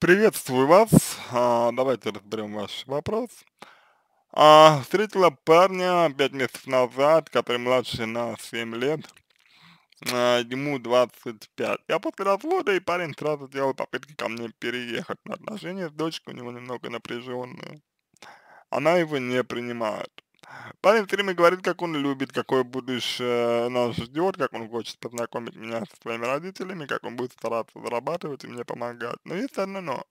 Приветствую вас. А, давайте разберем ваш вопрос. А, встретила парня 5 месяцев назад, который младше на 7 лет. А, ему 25. Я после развода, и парень сразу делал попытки ко мне переехать. На отношения с дочкой у него немного напряженные. Она его не принимает. Парень все время говорит, как он любит, какое будущее нас ждет, как он хочет познакомить меня со своими родителями, как он будет стараться зарабатывать и мне помогать. Но есть одно но.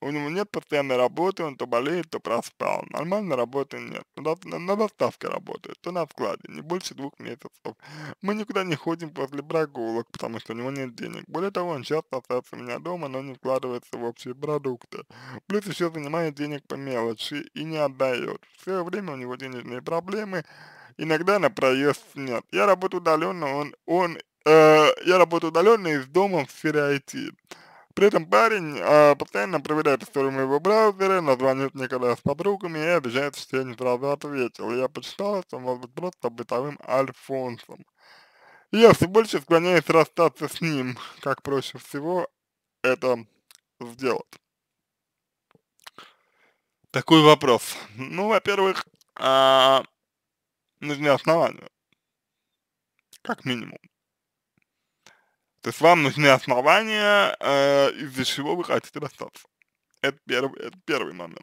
У него нет постоянной работы, он то болеет, то проспал. Нормальной работы нет. На, на, доставке работает, то на складе, не больше двух месяцев. Мы никуда не ходим после прогулок, потому что у него нет денег. Более того, он часто остается у меня дома, но не вкладывается в общие продукты. Плюс еще занимает денег по мелочи и не отдает. Все время у него денежные серьезные проблемы, иногда на проезд нет. Я работаю удаленно, он, он, э, я работаю удаленно из дома в сфере IT. При этом парень э, постоянно проверяет историю моего браузера, названивает мне когда с подругами и обижается, что я не сразу ответил. Я почитал, что он может быть просто бытовым Альфонсом. И я все больше склоняюсь расстаться с ним, как проще всего это сделать. Такой вопрос. Ну, во-первых, а, нужны основания, как минимум. То есть вам нужны основания, э, из-за чего вы хотите расстаться. Это первый, это первый момент.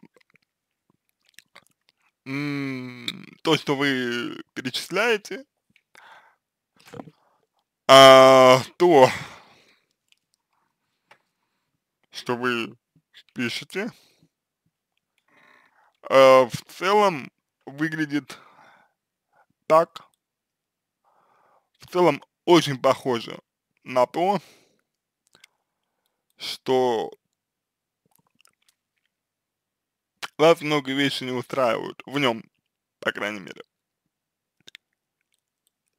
М-м, то, что вы перечисляете, а, то, что вы пишете, э, в целом выглядит так. В целом очень похоже на то, что вас много вещей не устраивают в нем, по крайней мере.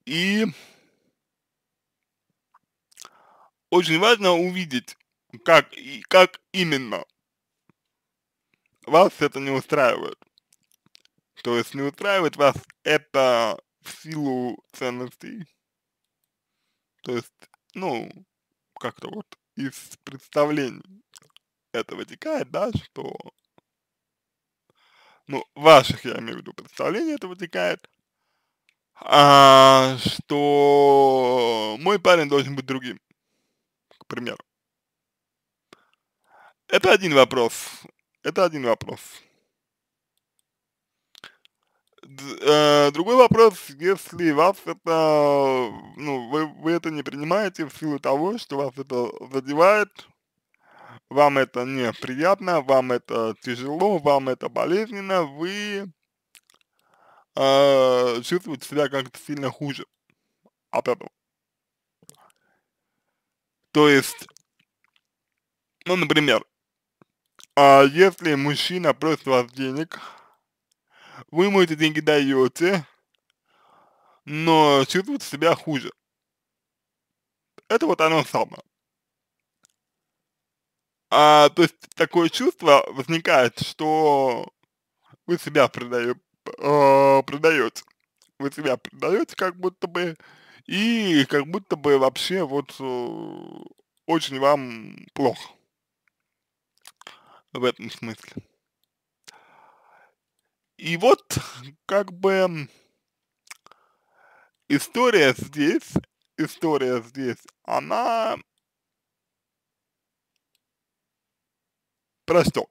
И очень важно увидеть, как и как именно вас это не устраивает. То есть не устраивает вас это в силу ценностей? То есть, ну, как-то вот из представлений это вытекает, да, что, ну, ваших, я имею в виду, представлений это вытекает, а, что мой парень должен быть другим, к примеру. Это один вопрос. Это один вопрос. Э, другой вопрос, если вас это, ну, вы, вы это не принимаете в силу того, что вас это задевает, вам это неприятно, вам это тяжело, вам это болезненно, вы э, чувствуете себя как-то сильно хуже от этого. То есть, ну, например, э, если мужчина просит вас денег, вы ему эти деньги даете, но чувствует себя хуже. Это вот оно самое. А, то есть такое чувство возникает, что вы себя продаете, э, Вы себя продаете как будто бы, и как будто бы вообще вот э, очень вам плохо в этом смысле. И вот, как бы, история здесь, история здесь, она про что?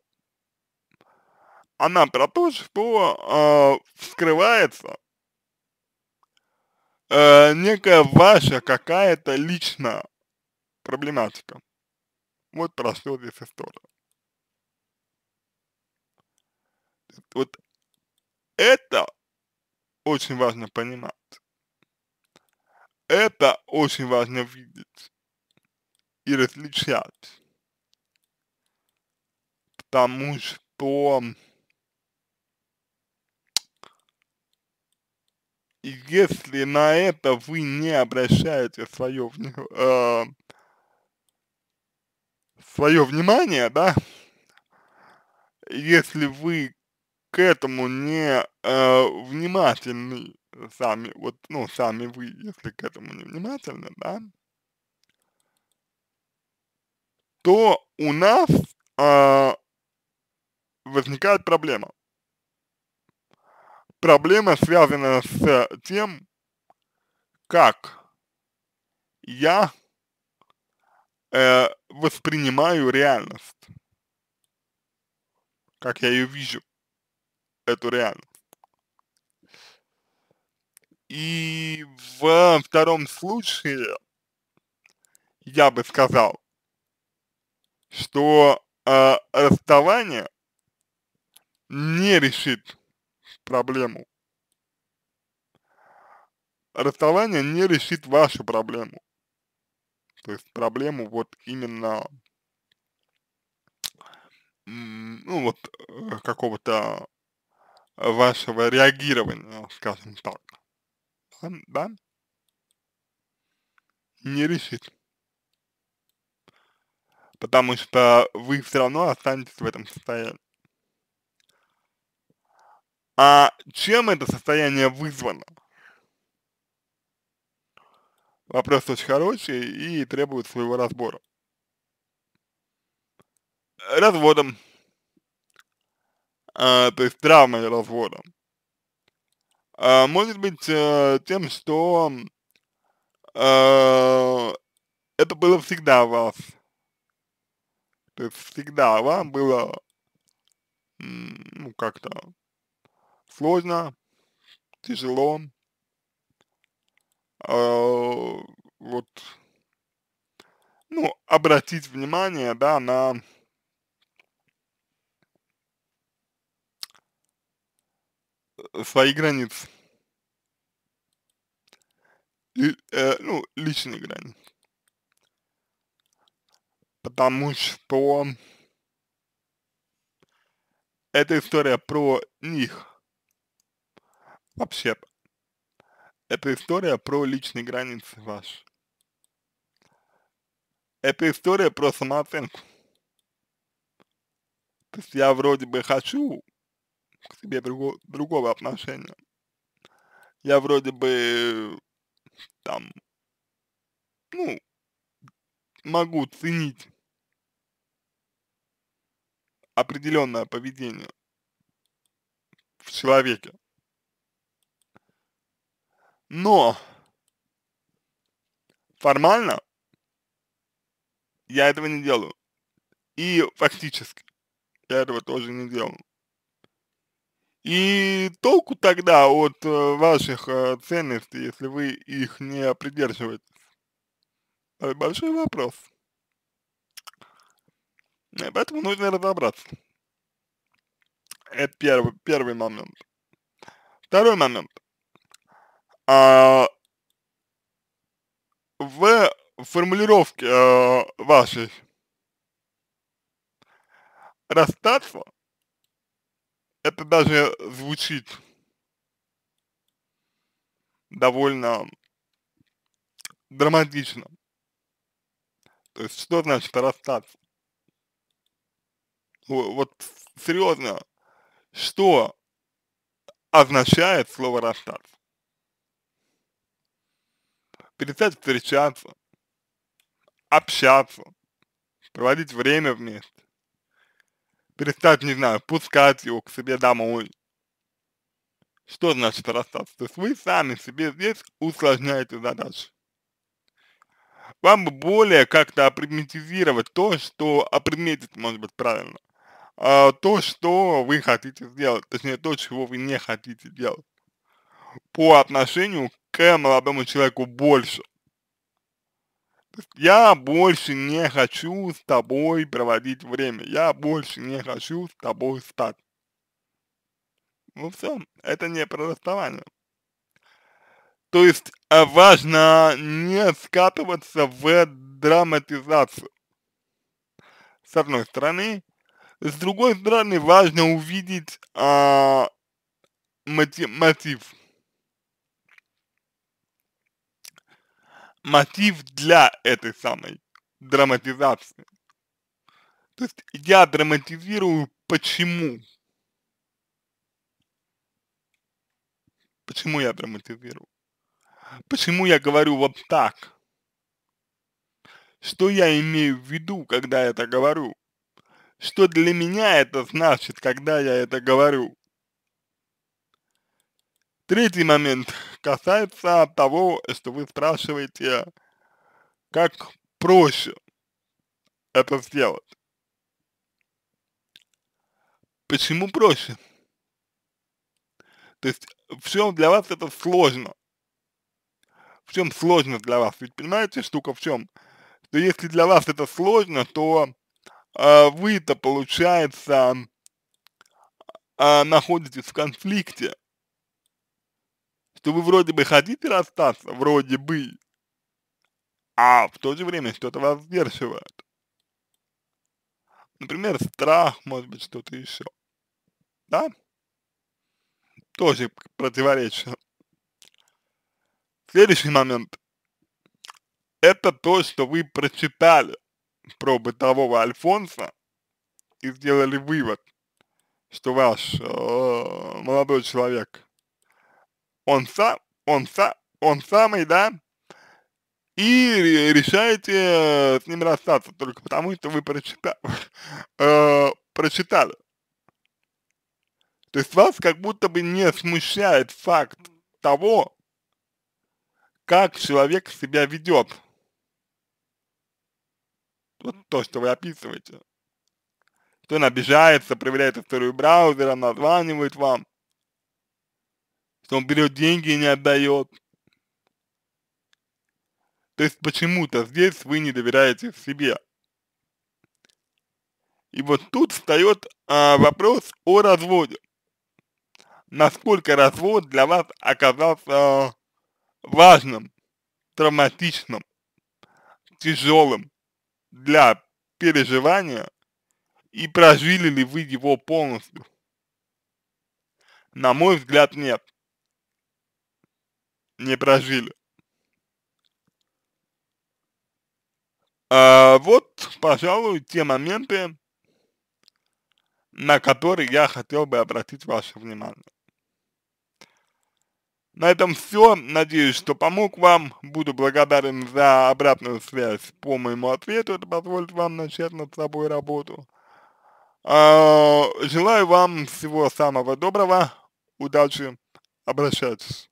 Она про то, что э, вскрывается э, некая ваша какая-то личная проблематика. Вот про что здесь история. Вот это очень важно понимать. Это очень важно видеть и различать. Потому что если на это вы не обращаете свое, э, свое внимание, да, если вы к этому не э, внимательны сами, вот, ну, сами вы, если к этому не внимательны, да, то у нас э, возникает проблема. Проблема связана с тем, как я э, воспринимаю реальность, как я ее вижу эту реальность. И в втором случае я бы сказал, что э, расставание не решит проблему. Расставание не решит вашу проблему. То есть проблему вот именно ну вот э, какого-то вашего реагирования, скажем так. Да? да? Не решит. Потому что вы все равно останетесь в этом состоянии. А чем это состояние вызвано? Вопрос очень хороший и требует своего разбора. Разводом э, то есть травмой развода, э, может быть э, тем, что э, это было всегда у вас. То есть всегда вам было, ну, как-то сложно, тяжело. Э, вот, ну, обратить внимание, да, на Э, свои границы. Ли, э, ну, личные границы. Потому что эта история про них. Вообще, это история про личные границы ваши. Это история про самооценку. То есть я вроде бы хочу к себе друго другого отношения. Я вроде бы там, ну, могу ценить определенное поведение в человеке. Но формально я этого не делаю. И фактически я этого тоже не делаю. И толку тогда от э, ваших э, ценностей, если вы их не придерживаетесь? Э, большой вопрос. Поэтому нужно разобраться. Это первый, первый момент. Второй момент. А, в формулировке э, вашей расстаться это даже звучит довольно драматично. То есть, что значит расстаться? Вот серьезно, что означает слово расстаться? Перестать встречаться, общаться, проводить время вместе перестать, не знаю, пускать его к себе домой. Что значит расстаться? То есть вы сами себе здесь усложняете задачу. Вам бы более как-то априметизировать то, что априметить, может быть, правильно, а, то, что вы хотите сделать, точнее, то, чего вы не хотите делать по отношению к молодому человеку больше я больше не хочу с тобой проводить время, я больше не хочу с тобой стать. Ну все, это не про расставание. То есть э, важно не скатываться в драматизацию. С одной стороны. С другой стороны, важно увидеть а, мотив, мотив мотив для этой самой драматизации. То есть я драматизирую почему. Почему я драматизирую? Почему я говорю вот так? Что я имею в виду, когда это говорю? Что для меня это значит, когда я это говорю? Третий момент – касается того, что вы спрашиваете, как проще это сделать. Почему проще? То есть в чем для вас это сложно? В чем сложно для вас? Ведь понимаете, штука в чем? Что если для вас это сложно, то э, вы-то, получается, э, находитесь в конфликте что вы вроде бы хотите расстаться, вроде бы, а в то же время что-то вас сдерживает. Например, страх, может быть, что-то еще. Да? Тоже противоречие. Следующий момент. Это то, что вы прочитали про бытового Альфонса и сделали вывод, что ваш э, молодой человек он сам, он сам, он самый, да, и решаете э, с ним расстаться только потому, что вы прочитали, э, прочитали. То есть вас как будто бы не смущает факт того, как человек себя ведет. Вот то, что вы описываете. То он обижается, проверяет историю браузера, названивает вам, он берет деньги и не отдает. То есть почему-то здесь вы не доверяете себе. И вот тут встает а, вопрос о разводе. Насколько развод для вас оказался а, важным, травматичным, тяжелым для переживания и прожили ли вы его полностью? На мой взгляд, нет не прожили. А вот, пожалуй, те моменты, на которые я хотел бы обратить ваше внимание. На этом все. Надеюсь, что помог вам. Буду благодарен за обратную связь по моему ответу. Это позволит вам начать над собой работу. А, желаю вам всего самого доброго. Удачи. Обращайтесь.